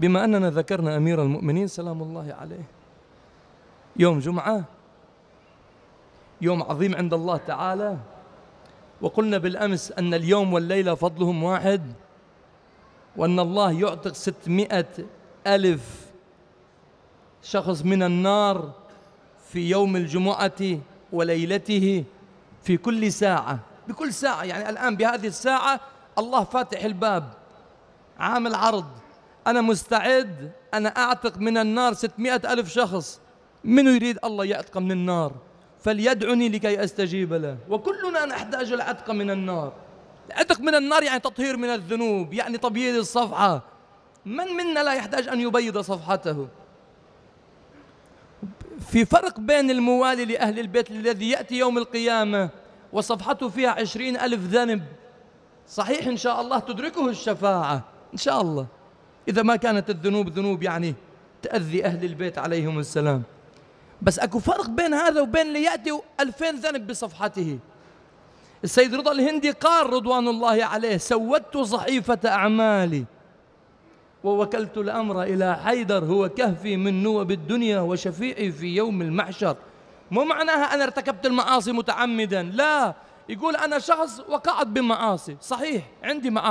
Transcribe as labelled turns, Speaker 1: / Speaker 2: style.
Speaker 1: بما أننا ذكرنا أمير المؤمنين سلام الله عليه يوم جمعة يوم عظيم عند الله تعالى وقلنا بالأمس أن اليوم والليلة فضلهم واحد وأن الله يعتق ستمائة ألف شخص من النار في يوم الجمعة وليلته في كل ساعة بكل ساعة يعني الآن بهذه الساعة الله فاتح الباب عامل عرض أنا مستعد أنا أعتق من النار ستمائة ألف شخص من يريد الله يعتق من النار فليدعني لكي أستجيب له وكلنا نحتاج العتق من النار العتق من النار يعني تطهير من الذنوب يعني تبييض الصفحة من منا لا يحتاج أن يبيض صفحته في فرق بين الموالي لأهل البيت الذي يأتي يوم القيامة وصفحته فيها عشرين ألف ذنب صحيح إن شاء الله تدركه الشفاعة إن شاء الله إذا ما كانت الذنوب ذنوب يعني تأذي أهل البيت عليهم السلام بس أكو فرق بين هذا وبين اللي يأتي ألفين ذنب بصفحته السيد رضا الهندي قال رضوان الله عليه سودت صحيفة أعمالي ووكلت الأمر إلى حيدر هو كهفي من نوب الدنيا وشفيعي في يوم المحشر مو معناها أنا ارتكبت المعاصي متعمدا لا يقول أنا شخص وقعت بمعاصي صحيح عندي معاصي